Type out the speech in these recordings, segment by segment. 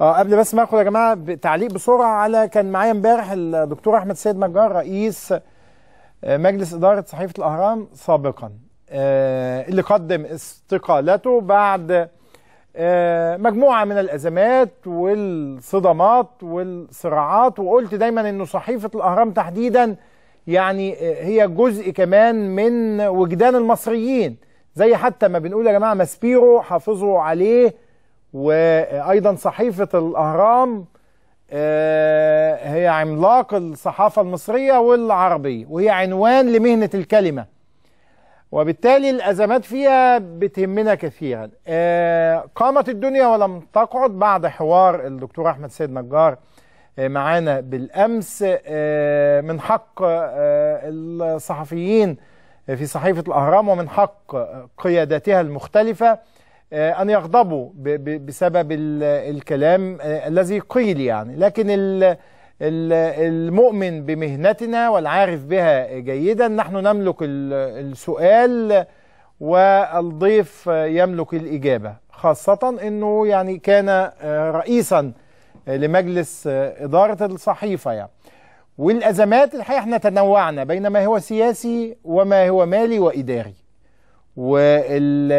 اه قبل بس ما اخد يا جماعه تعليق بسرعه على كان معايا امبارح الدكتور احمد سيد نجار رئيس آه، مجلس اداره صحيفه الاهرام سابقا آه، اللي قدم استقالته بعد آه، مجموعه من الازمات والصدمات والصراعات وقلت دايما انه صحيفه الاهرام تحديدا يعني هي جزء كمان من وجدان المصريين زي حتى ما بنقول يا جماعه ماسبيرو حافظوا عليه وايضا صحيفه الاهرام آه، هي عملاق الصحافه المصريه والعربيه وهي عنوان لمهنه الكلمه وبالتالي الازمات فيها بتهمنا كثيرا آه، قامت الدنيا ولم تقعد بعد حوار الدكتور احمد سيد نجار آه، معانا بالامس من حق الصحفيين في صحيفه الاهرام ومن حق قياداتها المختلفه آه، أن يغضبوا بسبب الكلام آه، الذي قيل يعني لكن المؤمن بمهنتنا والعارف بها جيدا نحن نملك السؤال والضيف يملك الإجابة خاصة أنه يعني كان آه، رئيسا لمجلس إدارة الصحيفة يعني والأزمات الحقيقة احنا تنوعنا بين ما هو سياسي وما هو مالي وإداري وال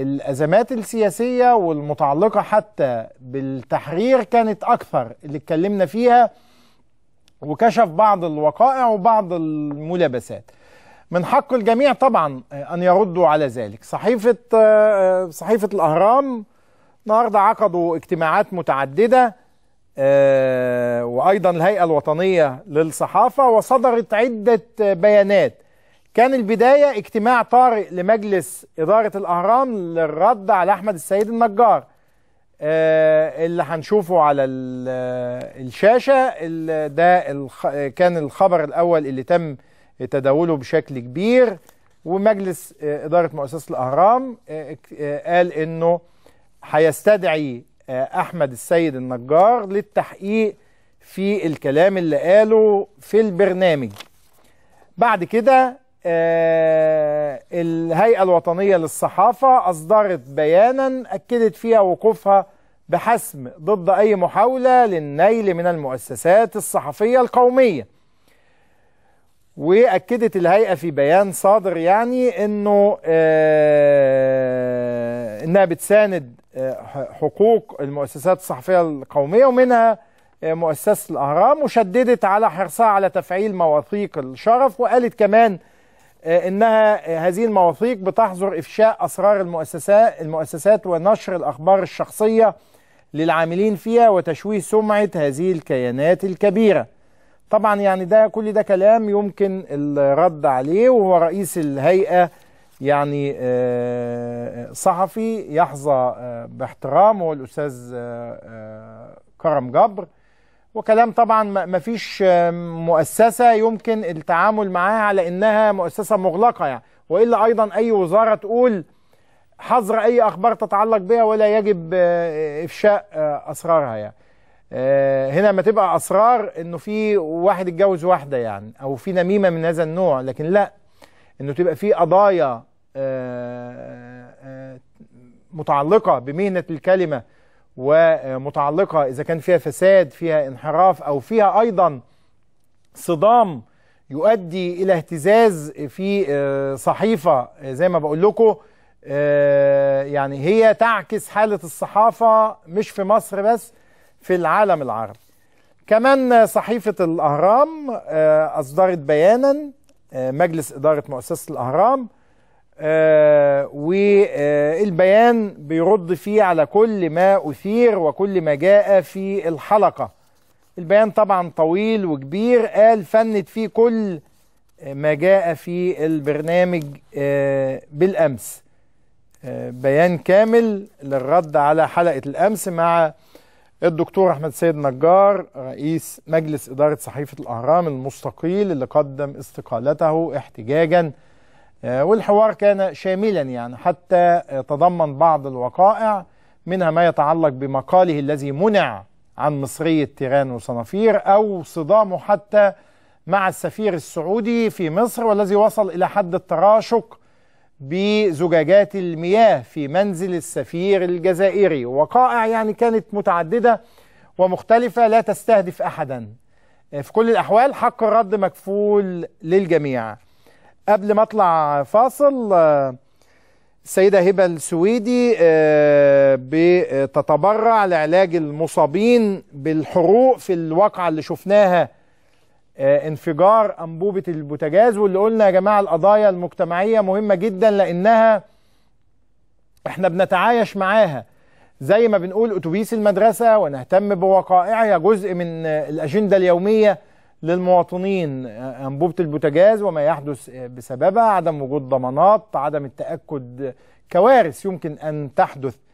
الازمات السياسيه والمتعلقه حتى بالتحرير كانت اكثر اللي اتكلمنا فيها وكشف بعض الوقائع وبعض الملابسات من حق الجميع طبعا ان يردوا على ذلك صحيفه صحيفه الاهرام النهارده عقدوا اجتماعات متعدده آه، وايضا الهيئه الوطنيه للصحافه وصدرت عده بيانات كان البداية اجتماع طارئ لمجلس إدارة الأهرام للرد على أحمد السيد النجار آه، اللي هنشوفه على آه، الشاشة ده كان الخبر الأول اللي تم تداوله بشكل كبير ومجلس آه، إدارة مؤسسة الأهرام قال إنه هيستدعي أحمد السيد النجار للتحقيق في الكلام اللي قاله في البرنامج بعد كده آه، الهيئة الوطنية للصحافة أصدرت بيانا أكدت فيها وقوفها بحسم ضد أي محاولة للنيل من المؤسسات الصحفية القومية وأكدت الهيئة في بيان صادر يعني أنه آه، أنها بتساند آه، حقوق المؤسسات الصحفية القومية ومنها مؤسسة الأهرام وشددت على حرصها على تفعيل مواثيق الشرف وقالت كمان آه، انها هذه المواثيق بتحظر افشاء اسرار المؤسسات المؤسسات ونشر الاخبار الشخصيه للعاملين فيها وتشويه سمعه هذه الكيانات الكبيره. طبعا يعني ده كل ده كلام يمكن الرد عليه وهو رئيس الهيئه يعني آه، صحفي يحظى آه، باحترامه الاستاذ كرم جبر وكلام طبعا ما فيش مؤسسة يمكن التعامل معاها على انها مؤسسة مغلقة يعني والا ايضا اي وزارة تقول حظر اي اخبار تتعلق بها ولا يجب آه، افشاء آه، اسرارها يعني آه، هنا ما تبقى اسرار انه في واحد اتجوز واحده يعني او في نميمه من هذا النوع لكن لا انه تبقى في قضايا متعلقه بمهنه الكلمه ومتعلقه اذا كان فيها فساد فيها انحراف او فيها ايضا صدام يؤدي الى اهتزاز في آه، صحيفه آه، زي ما بقول لكم آه، يعني هي تعكس حاله الصحافه مش في مصر بس في العالم العربي. كمان صحيفه الاهرام اصدرت بيانا مجلس اداره مؤسسه الاهرام آه والبيان بيرد فيه على كل ما أثير وكل ما جاء في الحلقة البيان طبعا طويل وكبير قال فند فيه كل ما جاء في البرنامج آه بالأمس آه بيان كامل للرد على حلقة الأمس مع الدكتور أحمد سيد نجار رئيس مجلس إدارة صحيفة الأهرام المستقيل اللي قدم استقالته احتجاجاً آه، والحوار كان شاملا يعني حتى تضمن بعض الوقائع منها ما يتعلق بمقاله الذي منع عن مصرية تيران وصنافير أو صدامه حتى مع السفير السعودي في مصر والذي وصل إلى حد التراشق بزجاجات المياه في منزل السفير الجزائري وقائع يعني كانت متعددة ومختلفة لا تستهدف أحدا آه، في كل الأحوال حق الرد مكفول للجميع قبل ما اطلع فاصل السيده هبه السويدي آه، بتتبرع لعلاج المصابين بالحروق في الواقعه اللي شفناها آه، انفجار انبوبه البوتاجاز واللي قلنا يا جماعه القضايا المجتمعيه مهمه جدا لانها احنا بنتعايش معاها زي ما بنقول اتوبيس المدرسه ونهتم بوقائعها جزء من الاجنده اليوميه للمواطنين أنبوبة البوتاجاز وما يحدث بسببها عدم وجود ضمانات عدم التأكد كوارث يمكن أن تحدث